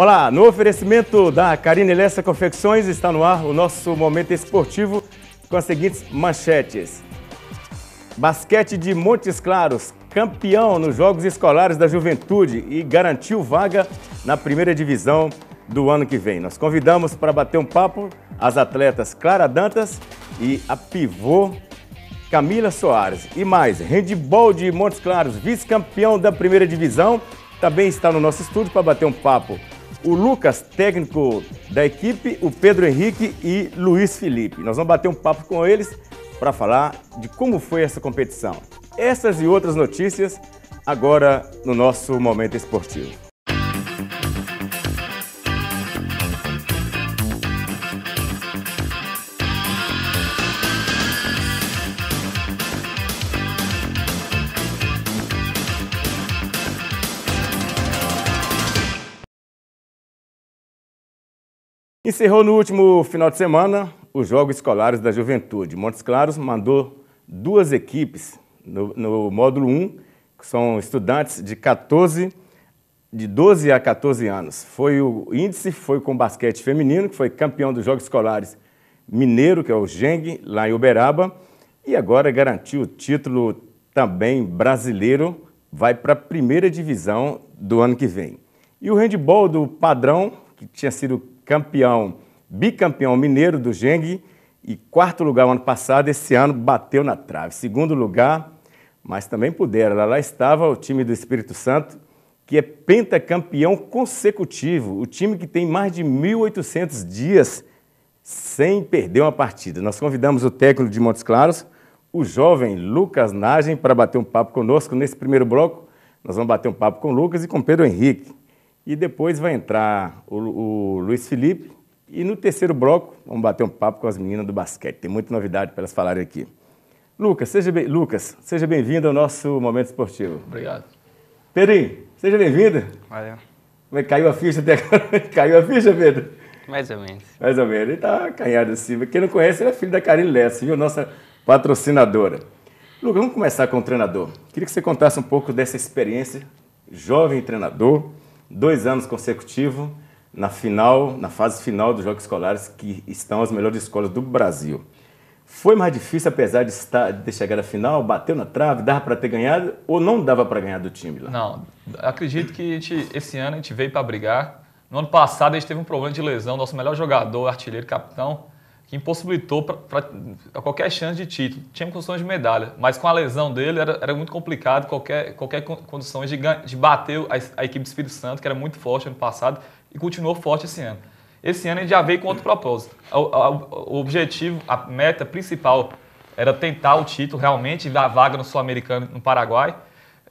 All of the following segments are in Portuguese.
Olá, no oferecimento da Karina Lessa Confecções está no ar o nosso momento esportivo com as seguintes manchetes. Basquete de Montes Claros, campeão nos Jogos Escolares da Juventude e garantiu vaga na primeira divisão do ano que vem. Nós convidamos para bater um papo as atletas Clara Dantas e a pivô Camila Soares. E mais, handball de Montes Claros, vice-campeão da primeira divisão, também está no nosso estúdio para bater um papo o Lucas, técnico da equipe, o Pedro Henrique e Luiz Felipe. Nós vamos bater um papo com eles para falar de como foi essa competição. Essas e outras notícias agora no nosso Momento Esportivo. Encerrou no último final de semana os Jogos Escolares da Juventude. Montes Claros mandou duas equipes no, no módulo 1, que são estudantes de 14 de 12 a 14 anos. Foi o índice foi com basquete feminino, que foi campeão dos Jogos Escolares Mineiro, que é o Geng lá em Uberaba, e agora garantiu o título também brasileiro, vai para a primeira divisão do ano que vem. E o handball do padrão, que tinha sido campeão, bicampeão mineiro do Gengue e quarto lugar ano passado, esse ano bateu na trave. Segundo lugar, mas também puderam. Lá estava o time do Espírito Santo, que é pentacampeão consecutivo, o time que tem mais de 1.800 dias sem perder uma partida. Nós convidamos o técnico de Montes Claros, o jovem Lucas Nagem, para bater um papo conosco nesse primeiro bloco. Nós vamos bater um papo com o Lucas e com Pedro Henrique. E depois vai entrar o, o Luiz Felipe. E no terceiro bloco, vamos bater um papo com as meninas do basquete. Tem muita novidade para elas falarem aqui. Lucas, seja bem, Lucas, seja bem-vindo ao nosso momento esportivo. Obrigado. Pedrinho, seja bem-vindo. Valeu. É caiu a ficha até agora? caiu a ficha, Pedro? Mais ou menos. Mais ou menos. Ele tá canhado assim. Quem não conhece, ele é filho da Karine Lessa, viu? Nossa patrocinadora. Lucas, vamos começar com o treinador. Queria que você contasse um pouco dessa experiência, jovem treinador, dois anos consecutivos na final, na fase final dos Jogos Escolares, que estão as melhores escolas do Brasil. Foi mais difícil, apesar de, estar, de chegar à final, bateu na trave, dava para ter ganhado ou não dava para ganhar do time lá? Não, acredito que gente, esse ano a gente veio para brigar. No ano passado a gente teve um problema de lesão, nosso melhor jogador, artilheiro, capitão, que impossibilitou pra, pra, qualquer chance de título. Tinha condições de medalha, mas com a lesão dele era, era muito complicado qualquer, qualquer condições de, de bater a, a, equipe do Espírito Santo, que era muito forte ano passado e continuou forte esse ano. Esse ano ele já veio com outro propósito. O, a, o objetivo, a meta principal era tentar o título realmente, a vaga no Sul-Americano no Paraguai.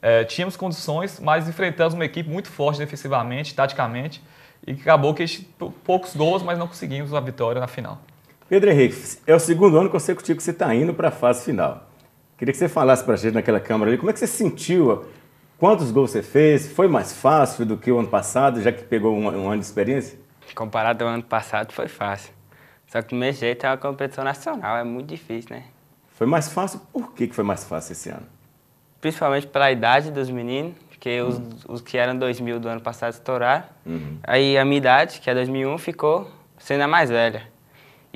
É, tínhamos condições, mas enfrentamos uma equipe muito forte defensivamente, taticamente, e acabou que a gente, poucos gols, mas não conseguimos a vitória na final. Pedro Henrique, é o segundo ano consecutivo que você está indo para a fase final. Queria que você falasse para a gente naquela câmera ali, como é que você sentiu, quantos gols você fez, foi mais fácil do que o ano passado, já que pegou um, um ano de experiência? Comparado ao ano passado, foi fácil. Só que do meu jeito é uma competição nacional, é muito difícil, né? Foi mais fácil? Por que foi mais fácil esse ano? Principalmente pela idade dos meninos, porque os, os que eram 2000 do ano passado estouraram. Uhum. Aí a minha idade, que é 2001, ficou sendo a mais velha.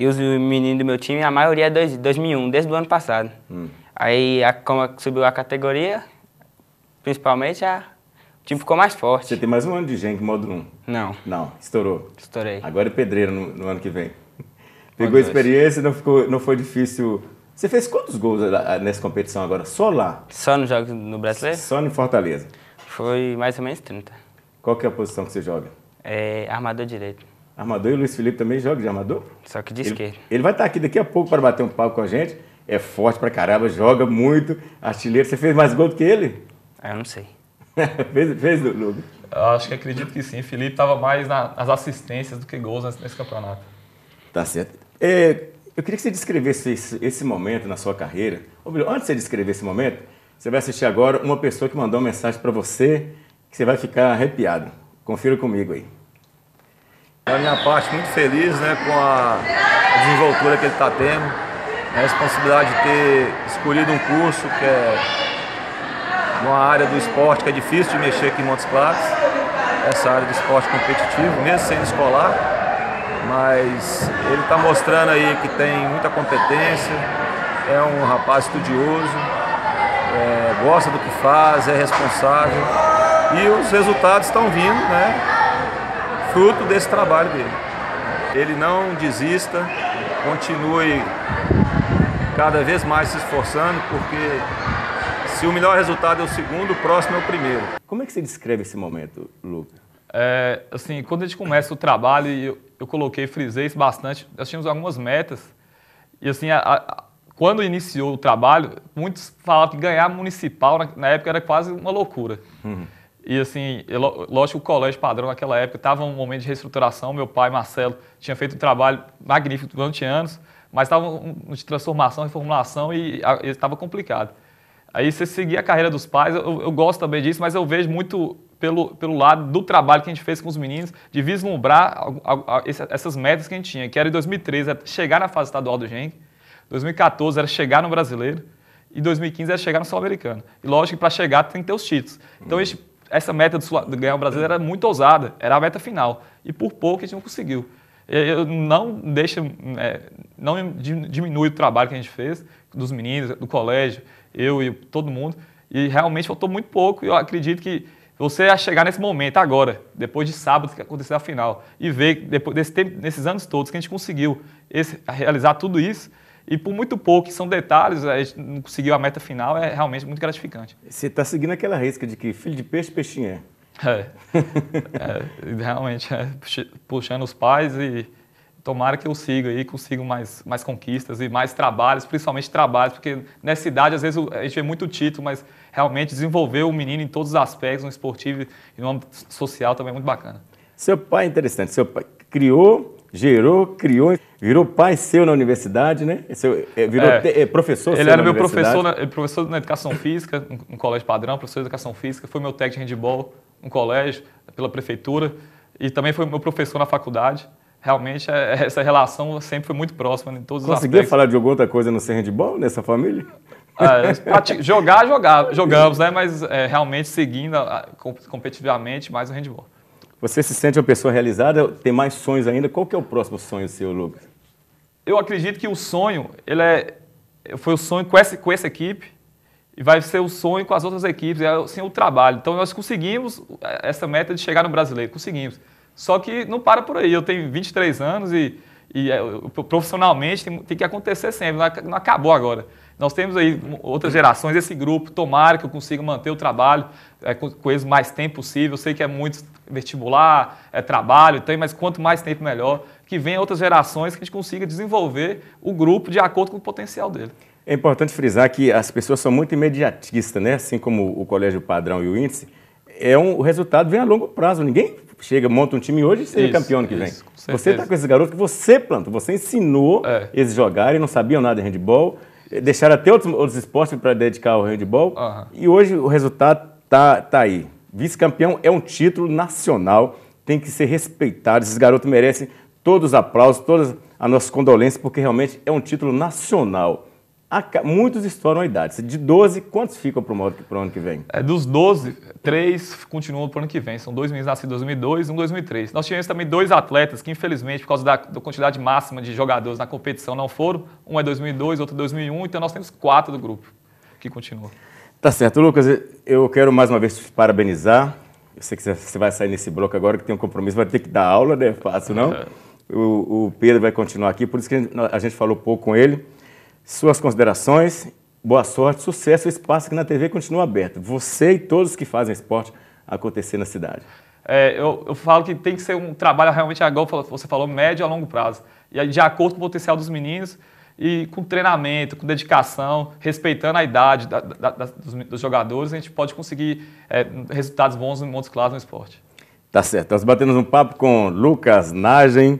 E os meninos do meu time, a maioria é dois, 2001, desde o ano passado. Hum. Aí, a, como subiu a categoria, principalmente, a, o time ficou mais forte. Você tem mais um ano de Genk Módulo 1? Não. Não, estourou. Estourei. Agora é pedreiro no, no ano que vem. Pegou dois. experiência, não, ficou, não foi difícil você fez quantos gols ah, ah, nessa competição agora? Só lá? Só no jogo no Brasileiro? Só no Fortaleza. Foi mais ou menos 30. Qual que é a posição que você joga? É armador direito. Armador e o Luiz Felipe também joga de armador? Só que diz ele, Ele vai estar tá aqui daqui a pouco para bater um papo com a gente. É forte pra caramba, joga muito, artilheiro. Você fez mais gol do que ele? Ah, eu não sei. fez, fez, Lucas? Acho que acredito que sim. Felipe estava mais na, nas assistências do que gols nesse, nesse campeonato. Tá certo. É, eu queria que você descrevesse esse, esse momento na sua carreira. Ou melhor, antes de você descrever esse momento, você vai assistir agora uma pessoa que mandou uma mensagem para você que você vai ficar arrepiado. Confira comigo aí. Da minha parte, muito feliz né, com a desenvoltura que ele está tendo, a responsabilidade de ter escolhido um curso que é uma área do esporte que é difícil de mexer aqui em Montes Claros, essa área do esporte competitivo, mesmo sendo escolar, mas ele está mostrando aí que tem muita competência, é um rapaz estudioso, é, gosta do que faz, é responsável e os resultados estão vindo, né? fruto desse trabalho dele. Ele não desista, continue cada vez mais se esforçando, porque se o melhor resultado é o segundo, o próximo é o primeiro. Como é que você descreve esse momento, Lucas? É, assim, quando a gente começa o trabalho, eu, eu coloquei, frisei isso bastante, nós tínhamos algumas metas, e assim, a, a, quando iniciou o trabalho, muitos falavam que ganhar municipal na, na época era quase uma loucura. Uhum. E assim, lógico, o colégio padrão naquela época estava um momento de reestruturação. Meu pai, Marcelo, tinha feito um trabalho magnífico durante anos, mas estava um, de transformação, reformulação e estava complicado. Aí você seguir a carreira dos pais, eu, eu, gosto também disso, mas eu vejo muito pelo, pelo lado do trabalho que a gente fez com os meninos, de vislumbrar a, a, a, essas metas que a gente tinha, que era em 2013 chegar na fase estadual do Gen 2014 era chegar no brasileiro, e 2015 era chegar no Sul-Americano. E lógico que para chegar tem que ter os títulos. Então, hum. a gente essa meta de ganhar o Brasil era muito ousada, era a meta final. E por pouco a gente não conseguiu. Eu não deixa, é, não diminui o trabalho que a gente fez, dos meninos, do colégio, eu e todo mundo. E realmente faltou muito pouco. E eu acredito que você chegar nesse momento agora, depois de sábado que aconteceu a final, e ver depois desse tempo, nesses anos todos que a gente conseguiu esse, realizar tudo isso, e por muito pouco, que são detalhes, a gente não conseguiu a meta final, é realmente muito gratificante. Você está seguindo aquela risca de que filho de peixe, peixinho é. É, é, realmente, é, puxando os pais e tomara que eu siga aí, consiga mais, mais conquistas e mais trabalhos, principalmente trabalhos, porque nessa idade às vezes a gente vê muito título, mas realmente desenvolver o menino em todos os aspectos, no esportivo e no âmbito social também é muito bacana. Seu pai é interessante, seu pai criou gerou, criou, virou pai seu na universidade, né? Seu, é, virou é, te, é, professor Ele era meu professor na, professor na educação física, um, um, colégio padrão, professor de educação física, foi meu técnico de handball, um colégio, pela prefeitura, e também foi meu professor na faculdade. Realmente, é, essa relação sempre foi muito próxima em todos Conseguia os aspectos. falar de alguma outra coisa não ser handball nessa família? Ah, é, jogar, jogar, jogamos, né? Mas realmente seguindo a, competitivamente mais o handball. Você se sente uma pessoa realizada, tem mais sonhos ainda. Qual que é o próximo sonho seu, Lucas? Eu acredito que o sonho, ele é, foi o sonho com essa, com essa equipe e vai ser o sonho com as outras equipes, é, assim, o trabalho. Então nós conseguimos é, essa meta de chegar no brasileiro, conseguimos. Só que não para por aí, eu tenho 23 anos e, e eu, é, profissionalmente tem, tem, que acontecer sempre, não, não acabou agora. Nós temos aí outras gerações, esse grupo, tomara que eu consiga manter o trabalho é, com, com, eles o mais tempo possível. Eu sei que é muito vestibular, é trabalho, tem, mas quanto mais tempo melhor. Que venha outras gerações que a gente consiga desenvolver o grupo de acordo com o potencial dele. É importante frisar que as pessoas são muito imediatistas, né? assim como o colégio padrão e o índice. É um, o resultado vem a longo prazo. Ninguém chega, monta um time hoje e seja isso, campeão que isso, vem. Você está com esses garotos que você planta, você ensinou é. eles jogarem, não sabiam nada de handball, deixaram até outros, outros esportes para dedicar ao handball. Uhum. E hoje o resultado tá, tá aí. Vice-campeão é um título nacional, tem que ser respeitado. Esses garotos merecem todos os aplausos, todas as nossas condolências, porque realmente é um título nacional muitos estouram a idade. De 12, quantos ficam para o ano que vem? É, dos 12, três continuam para o ano que vem. São dois meninos nascidos em 2002 e um em 2003. Nós tivemos também dois atletas que, infelizmente, por causa da, da, quantidade máxima de jogadores na competição, não foram. Um é 2002, outro é 2001. Então, nós temos quatro do grupo que continuam. Tá certo. Lucas, eu quero mais uma vez te parabenizar. Eu sei que você vai sair nesse bloco agora, que tem um compromisso, vai ter que dar aula, não é fácil, não? É. O, o Pedro vai continuar aqui, por isso que a gente falou pouco com ele suas considerações, boa sorte, sucesso. O espaço aqui na TV continua aberto. Você e todos que fazem esporte acontecer na cidade. É, eu, eu, falo que tem que ser um trabalho realmente agora, você falou, médio a longo prazo. E aí, de acordo com o potencial dos meninos e com treinamento, com dedicação, respeitando a idade da, da, da, dos, dos, jogadores, a gente pode conseguir é, resultados bons em muitos Claros no esporte. Tá certo. Nós batemos um papo com Lucas Nagem,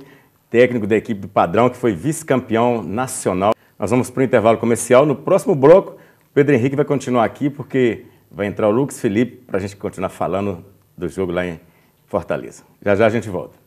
técnico da equipe do Padrão, que foi vice-campeão nacional. Nós vamos para o intervalo comercial. No próximo bloco, o Pedro Henrique vai continuar aqui, porque vai entrar o Lucas Felipe para a gente continuar falando do jogo lá em Fortaleza. Já já a gente volta.